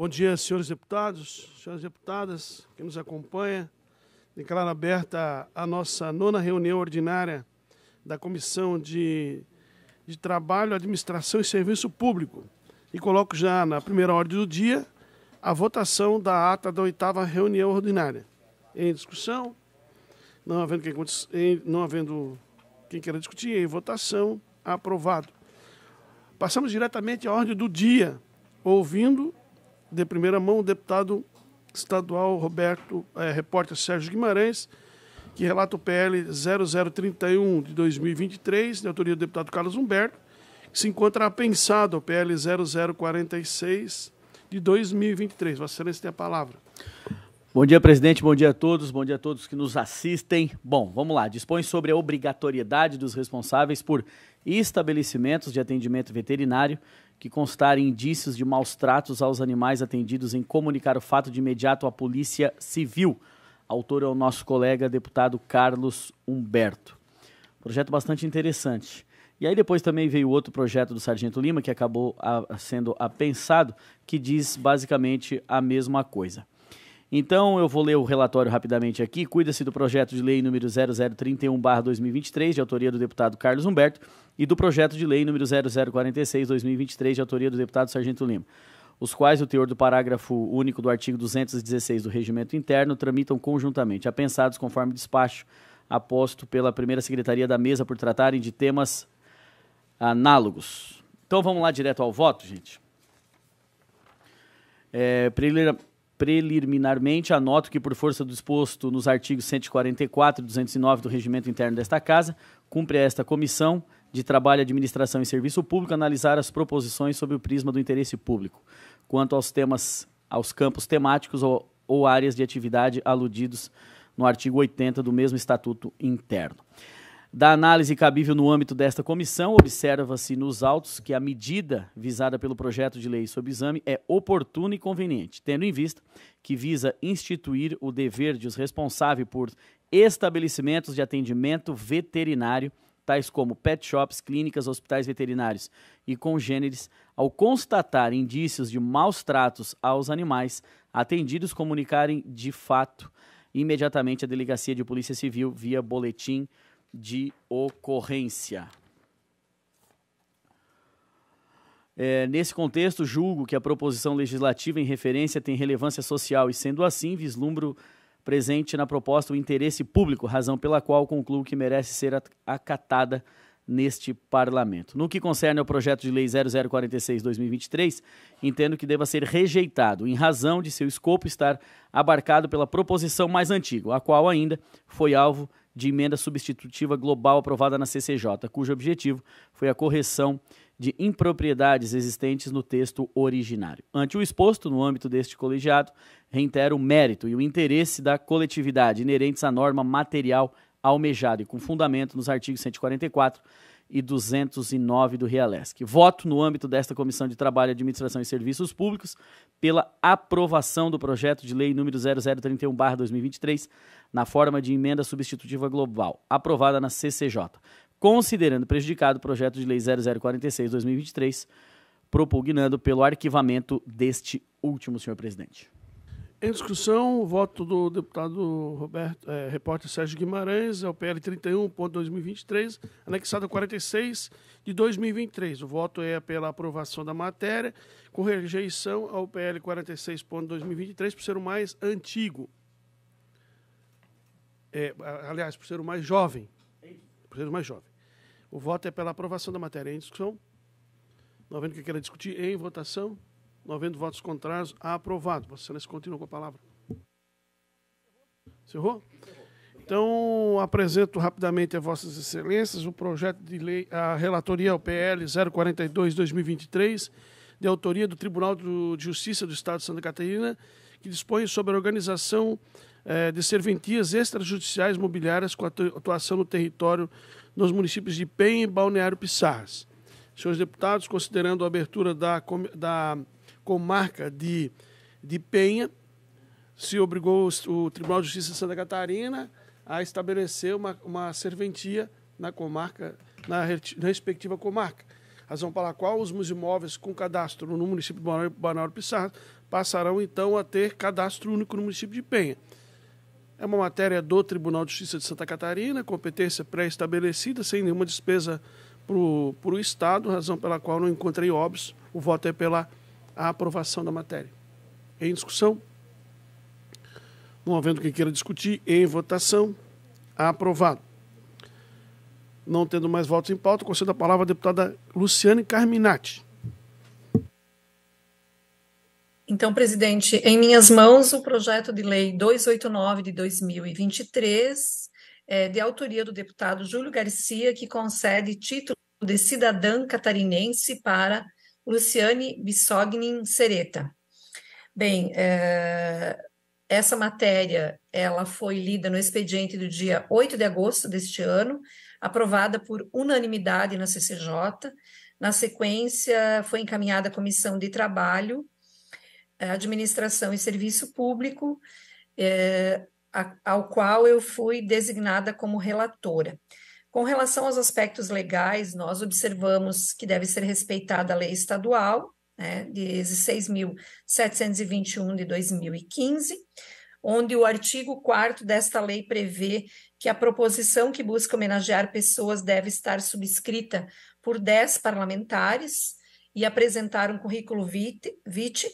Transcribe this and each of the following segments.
Bom dia, senhores deputados, senhoras deputadas, que nos acompanha. Declaro aberta a nossa nona reunião ordinária da Comissão de, de Trabalho, Administração e Serviço Público. E coloco já na primeira ordem do dia a votação da ata da oitava reunião ordinária. Em discussão, não havendo quem, não havendo quem queira discutir, em votação, aprovado. Passamos diretamente à ordem do dia, ouvindo de primeira mão o deputado estadual Roberto, é, repórter Sérgio Guimarães, que relata o PL 0031 de 2023, de autoria do deputado Carlos Humberto, que se encontra apensado ao PL 0046 de 2023. Vossa Excelência tem a palavra. Bom dia, presidente. Bom dia a todos. Bom dia a todos que nos assistem. Bom, vamos lá. Dispõe sobre a obrigatoriedade dos responsáveis por e estabelecimentos de atendimento veterinário que constarem indícios de maus tratos aos animais atendidos em comunicar o fato de imediato à Polícia Civil. Autor é o nosso colega deputado Carlos Humberto. Projeto bastante interessante. E aí depois também veio outro projeto do Sargento Lima, que acabou ah, a, sendo apensado, que diz basicamente a mesma coisa. Então, eu vou ler o relatório rapidamente aqui. Cuida-se do projeto de lei número 0031-2023, de autoria do deputado Carlos Humberto, e do projeto de lei número 0046-2023, de autoria do deputado Sargento Lima, os quais o teor do parágrafo único do artigo 216 do Regimento Interno tramitam conjuntamente, apensados conforme despacho aposto pela primeira secretaria da mesa por tratarem de temas análogos. Então, vamos lá direto ao voto, gente. É, primeira, preliminarmente, anoto que, por força do exposto nos artigos 144 e 209 do Regimento Interno desta Casa, cumpre a esta Comissão de Trabalho, Administração e Serviço Público analisar as proposições sob o prisma do interesse público, quanto aos temas, aos campos temáticos ou, ou áreas de atividade aludidos no artigo 80 do mesmo Estatuto Interno. Da análise cabível no âmbito desta comissão, observa-se nos autos que a medida visada pelo projeto de lei sob exame é oportuna e conveniente, tendo em vista que visa instituir o dever de os responsáveis por estabelecimentos de atendimento veterinário, tais como pet shops, clínicas, hospitais veterinários e congêneres, ao constatar indícios de maus tratos aos animais atendidos, comunicarem de fato imediatamente à Delegacia de Polícia Civil via boletim de ocorrência. É, nesse contexto, julgo que a proposição legislativa em referência tem relevância social e, sendo assim, vislumbro presente na proposta o interesse público, razão pela qual concluo que merece ser acatada neste Parlamento. No que concerne ao projeto de lei 0046/2023, entendo que deva ser rejeitado em razão de seu escopo estar abarcado pela proposição mais antiga, a qual ainda foi alvo de emenda substitutiva global aprovada na CCJ, cujo objetivo foi a correção de impropriedades existentes no texto originário. Ante o exposto no âmbito deste colegiado, reitera o mérito e o interesse da coletividade inerentes à norma material almejada e com fundamento nos artigos 144 e 209 do Realesc. Voto no âmbito desta Comissão de Trabalho, Administração e Serviços Públicos pela aprovação do projeto de lei número 0031/2023 na forma de emenda substitutiva global, aprovada na CCJ, considerando prejudicado o projeto de lei 0046/2023 propugnando pelo arquivamento deste último, senhor presidente. Em discussão, o voto do deputado Roberto, é, repórter Sérgio Guimarães, é o PL 31.2023, anexado a 46 de 2023. O voto é pela aprovação da matéria, com rejeição ao PL 46.2023, por ser o mais antigo. É, aliás, por ser o mais jovem. Por ser o mais jovem. O voto é pela aprovação da matéria. Em discussão? Não havendo que queira discutir, em votação. Não havendo votos contrários, aprovado. Vossa Excelência continua com a palavra. Encerrou? Então, apresento rapidamente a Vossas Excelências o projeto de lei, a relatoria OPL PL 042-2023, de autoria do Tribunal de Justiça do Estado de Santa Catarina, que dispõe sobre a organização eh, de serventias extrajudiciais mobiliárias com atuação no território nos municípios de Penha e Balneário Pissarras. Senhores deputados, considerando a abertura da, da comarca de, de Penha, se obrigou o Tribunal de Justiça de Santa Catarina a estabelecer uma, uma serventia na comarca, na, respectiva comarca. Razão pela qual os imóveis com cadastro no município de Banal Pissarro passarão então a ter cadastro único no município de Penha. É uma matéria do Tribunal de Justiça de Santa Catarina, competência pré-estabelecida, sem nenhuma despesa para o Estado, razão pela qual não encontrei óbvio. O voto é pela a aprovação da matéria. Em discussão? Não havendo quem queira discutir, em votação, aprovado. Não tendo mais votos em pauta, concedo a palavra à deputada Luciane Carminati. Então, presidente, em minhas mãos o projeto de lei 289 de 2023, é, de autoria do deputado Júlio Garcia, que concede título de cidadã catarinense para Luciane Bissognin Sereta. Bem, é, essa matéria ela foi lida no expediente do dia 8 de agosto deste ano, aprovada por unanimidade na CCJ. Na sequência, foi encaminhada à Comissão de Trabalho, eh, Administração e Serviço Público, é, a, ao qual eu fui designada como relatora. Com relação aos aspectos legais, nós observamos que deve ser respeitada a lei estadual, né, de 16.721 de 2015, onde o artigo 4 desta lei prevê que a proposição que busca homenagear pessoas deve estar subscrita por 10 parlamentares e apresentar um currículo vitae, vitae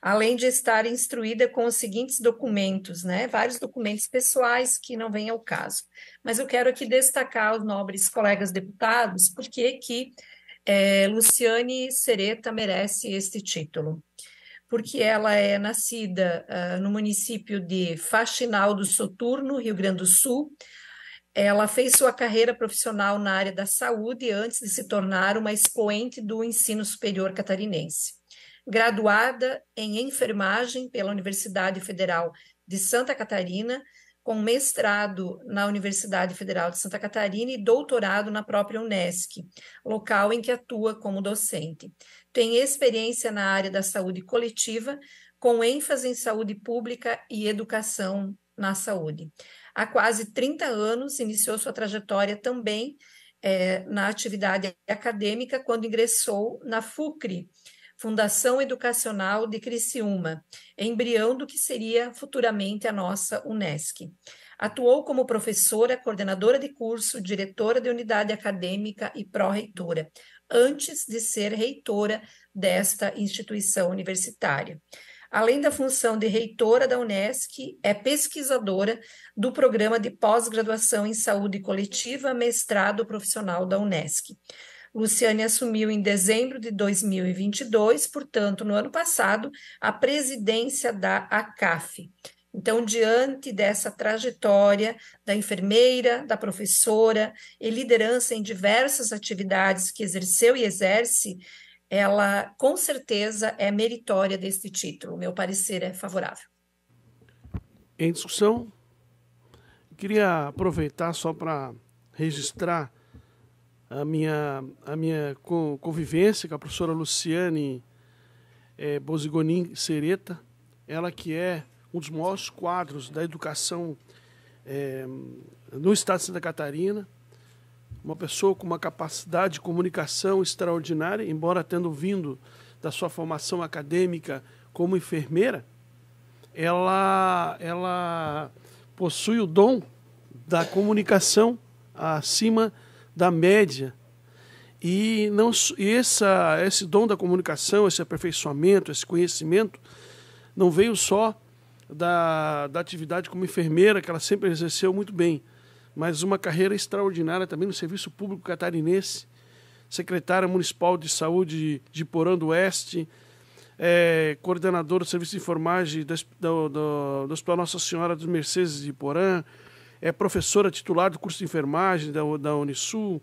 além de estar instruída com os seguintes documentos, né? Vários documentos pessoais que não vêm ao caso. Mas eu quero aqui destacar os nobres colegas deputados, porque que é, Luciane Sereta merece este título. Porque ela é nascida uh, no município de Faxinal do Soturno, Rio Grande do Sul, ela fez sua carreira profissional na área da saúde antes de se tornar uma expoente do ensino superior catarinense graduada em enfermagem pela Universidade Federal de Santa Catarina, com mestrado na Universidade Federal de Santa Catarina e doutorado na própria Unesc, local em que atua como docente. Tem experiência na área da saúde coletiva, com ênfase em saúde pública e educação na saúde. Há quase 30 anos, iniciou sua trajetória também é, na atividade acadêmica, quando ingressou na FUCRE, Fundação Educacional de Criciúma, embrião do que seria futuramente a nossa UNESCO. Atuou como professora, coordenadora de curso, diretora de unidade acadêmica e pró-reitora, antes de ser reitora desta instituição universitária. Além da função de reitora da UNESCO, é pesquisadora do programa de pós-graduação em saúde coletiva, mestrado profissional da UNESCO. Luciane assumiu em dezembro de 2022, portanto, no ano passado, a presidência da ACAF. Então, diante dessa trajetória da enfermeira, da professora e liderança em diversas atividades que exerceu e exerce, ela com certeza é meritória deste título. Meu parecer é favorável. Em discussão, queria aproveitar só para registrar a minha, a minha convivência com a professora Luciane é, eh, Bozigonin Sereta, ela que é um dos maiores quadros da educação é, no estado de Santa Catarina, uma pessoa com uma capacidade de comunicação extraordinária, embora tendo vindo da sua formação acadêmica como enfermeira, ela, ela possui o dom da comunicação acima de da média. E, não, e essa, esse dom da comunicação, esse aperfeiçoamento, esse conhecimento, não veio só da, da atividade como enfermeira, que ela sempre exerceu muito bem, mas uma carreira extraordinária também no Serviço Público Catarinense, secretária municipal de saúde de Porã do Oeste, é, do Serviço de Informagem do, do, do Hospital Nossa Senhora dos Mercedes de Porã, é professora titular do curso de enfermagem da, da Unisul,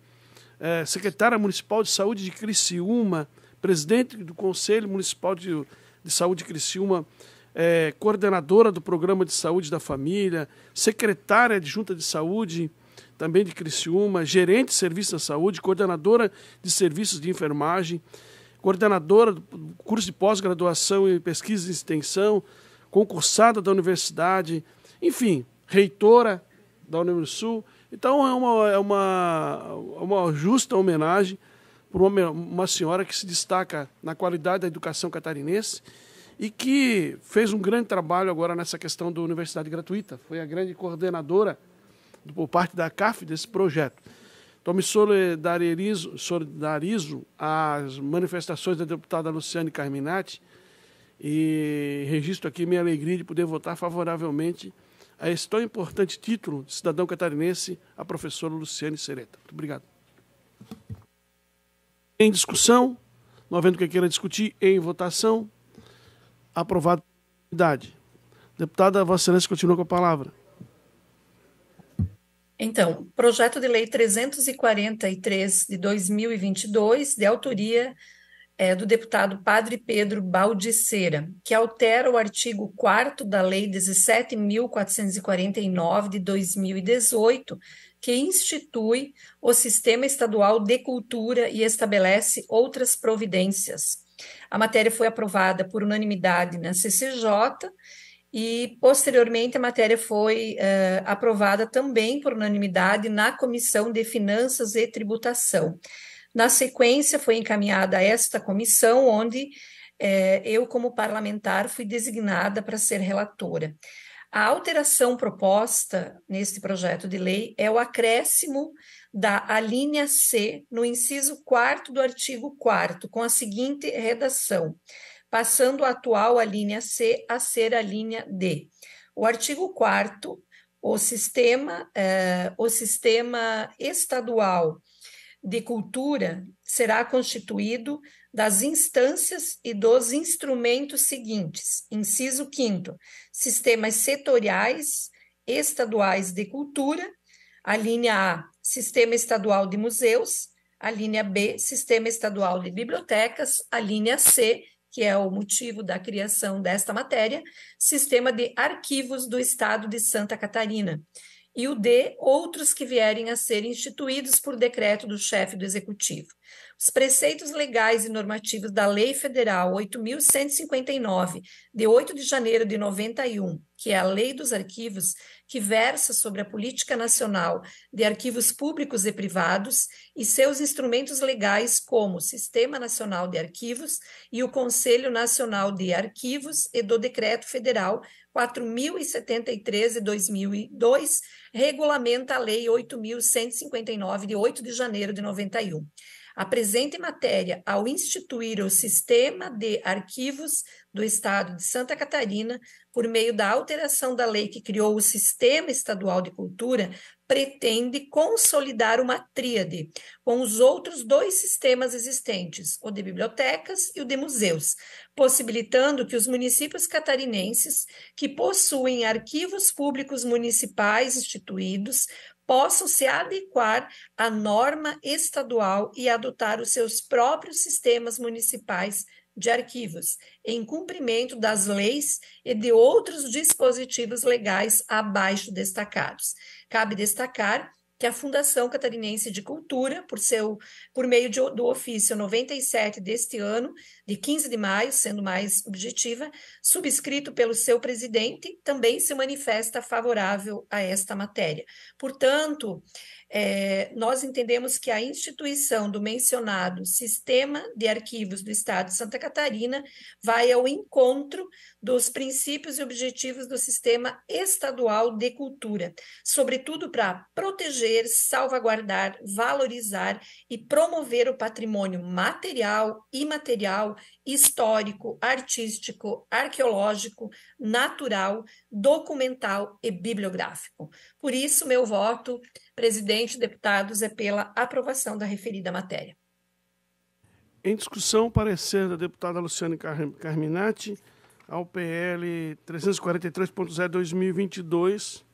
é secretária municipal de saúde de Criciúma, presidente do Conselho Municipal de, de Saúde de Criciúma, é, coordenadora do Programa de Saúde da Família, secretária de Junta de Saúde também de Criciúma, gerente de Serviço da Saúde, coordenadora de Serviços de Enfermagem, coordenadora do curso de pós-graduação em Pesquisa e Extensão, concursada da Universidade, enfim, reitora, da Sul, Então é uma, é uma, é uma justa homenagem por uma, uma senhora que se destaca na qualidade da educação catarinense e que fez um grande trabalho agora nessa questão da universidade gratuita. Foi a grande coordenadora do, por parte da CAF desse projeto. Então, me solidarizo, solidarizo às manifestações da deputada Luciane Carminati e registro aqui minha alegria de poder votar favoravelmente a é esse tão importante título de cidadão catarinense, a professora Luciane Sereta. Muito obrigado. Em discussão, não havendo quem queira discutir, em votação, aprovado idade Deputada, Vossa Excelência continua com a palavra. Então, projeto de lei 343 de 2022, de autoria é, do deputado Padre Pedro Baldiceira, que altera o artigo 4 da Lei 17.449 de 2018, que institui o Sistema Estadual de Cultura e estabelece outras providências. A matéria foi aprovada por unanimidade na CCJ e, posteriormente, a matéria foi uh, aprovada também por unanimidade na Comissão de Finanças e Tributação. Na sequência, foi encaminhada esta comissão, onde é, eu, como parlamentar, fui designada para ser relatora. A alteração proposta neste projeto de lei é o acréscimo da alínea C no inciso 4 do artigo 4 com a seguinte redação, passando a atual alínea C a ser a linha D. O artigo 4 o sistema, eh, o sistema estadual de cultura será constituído das instâncias e dos instrumentos seguintes: inciso 5, sistemas setoriais estaduais de cultura, a linha A, sistema estadual de museus, a linha B, sistema estadual de bibliotecas, a linha C, que é o motivo da criação desta matéria, sistema de arquivos do estado de Santa Catarina e o D, outros que vierem a ser instituídos por decreto do chefe do executivo. Os preceitos legais e normativos da Lei Federal 8159, de 8 de janeiro de 91, que é a Lei dos Arquivos, que versa sobre a política nacional de arquivos públicos e privados e seus instrumentos legais, como o Sistema Nacional de Arquivos e o Conselho Nacional de Arquivos e do Decreto Federal 4073 e 2002, regulamenta a Lei 8159 de 8 de janeiro de 91. A presente matéria, ao instituir o sistema de arquivos do Estado de Santa Catarina, por meio da alteração da lei que criou o Sistema Estadual de Cultura, pretende consolidar uma tríade com os outros dois sistemas existentes, o de bibliotecas e o de museus, possibilitando que os municípios catarinenses que possuem arquivos públicos municipais instituídos possam se adequar à norma estadual e adotar os seus próprios sistemas municipais de arquivos, em cumprimento das leis e de outros dispositivos legais abaixo destacados. Cabe destacar que a Fundação Catarinense de Cultura, por, seu, por meio de, do ofício 97 deste ano, de 15 de maio, sendo mais objetiva, subscrito pelo seu presidente, também se manifesta favorável a esta matéria. Portanto, é, nós entendemos que a instituição do mencionado Sistema de Arquivos do Estado de Santa Catarina vai ao encontro dos princípios e objetivos do Sistema Estadual de Cultura, sobretudo para proteger, salvaguardar, valorizar e promover o patrimônio material, imaterial histórico, artístico, arqueológico, natural, documental e bibliográfico. Por isso, meu voto, presidente e deputados, é pela aprovação da referida matéria. Em discussão, parecer da deputada Luciane Carminati ao PL 343.0 2022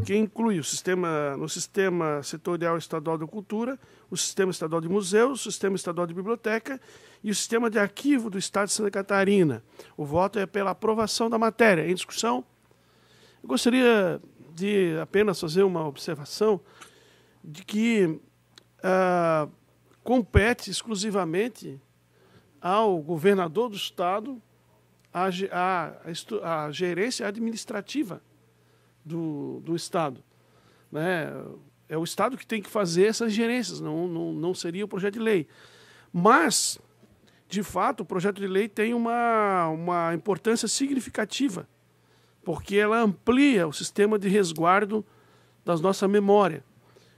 que inclui o sistema, no sistema setorial estadual da cultura, o sistema estadual de museus, o sistema estadual de biblioteca e o sistema de arquivo do Estado de Santa Catarina. O voto é pela aprovação da matéria. Em discussão, eu gostaria de apenas fazer uma observação de que ah, compete exclusivamente ao governador do Estado a, a, a gerência administrativa do, do Estado. Né? É o Estado que tem que fazer essas gerências, não, não, não seria o projeto de lei. Mas, de fato, o projeto de lei tem uma, uma importância significativa, porque ela amplia o sistema de resguardo da nossa memória.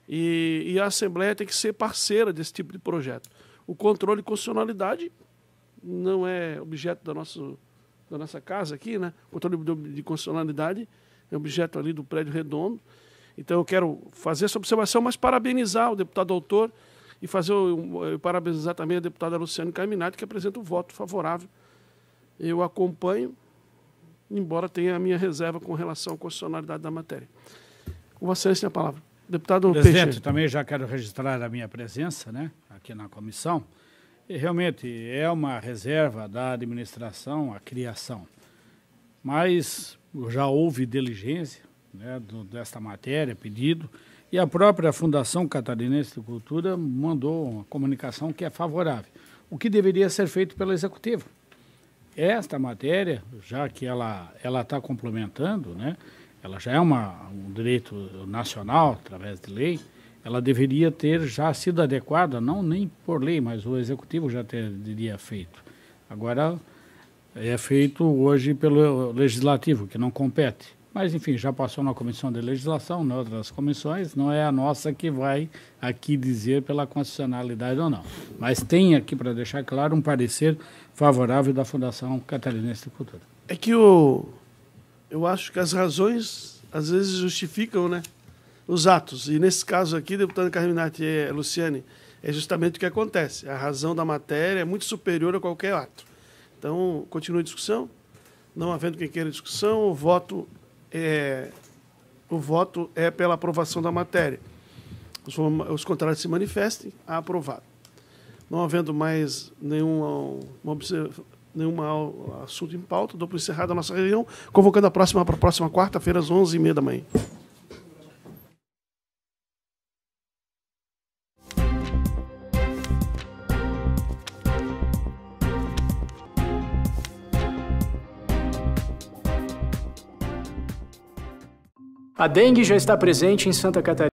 E, e a Assembleia tem que ser parceira desse tipo de projeto. O controle de constitucionalidade não é objeto da, nossa da nossa casa aqui, né? O controle de constitucionalidade é objeto ali do prédio redondo. Então eu quero fazer essa observação, mas parabenizar o deputado doutor e fazer parabenizar também a deputada Luciane Carminati, que apresenta o um voto favorável. Eu acompanho, embora tenha a minha reserva com relação à constitucionalidade da matéria. Com Vossa tem a palavra. Deputado Presidente, Peixe. também já quero registrar a minha presença né, aqui na comissão. E realmente é uma reserva da administração a criação mas já houve diligência né, do, desta matéria, pedido, e a própria Fundação Catarinense de Cultura mandou uma comunicação que é favorável. O que deveria ser feito pelo Executivo? Esta matéria, já que ela está complementando, né, ela já é uma, um direito nacional através de lei, ela deveria ter já sido adequada, não nem por lei, mas o Executivo já teria feito. Agora, é feito hoje pelo legislativo, que não compete. Mas, enfim, já passou na comissão de legislação, em né, outras comissões, não é a nossa que vai aqui dizer pela constitucionalidade ou não. Mas tem aqui, para deixar claro, um parecer favorável da Fundação Catarinense de Cultura. É que eu, eu acho que as razões, às vezes, justificam né, os atos. E, nesse caso aqui, deputado Carminati e é, Luciane, é justamente o que acontece. A razão da matéria é muito superior a qualquer ato. Então, continua a discussão. Não havendo quem queira discussão, o voto é, o voto é pela aprovação da matéria. Os, os contrários se manifestem, aprovado. Não havendo mais nenhum nenhum assunto em pauta, dou por encerrada a nossa reunião, convocando a próxima para a próxima quarta-feira, às 11h30 da manhã. A dengue já está presente em Santa Catarina.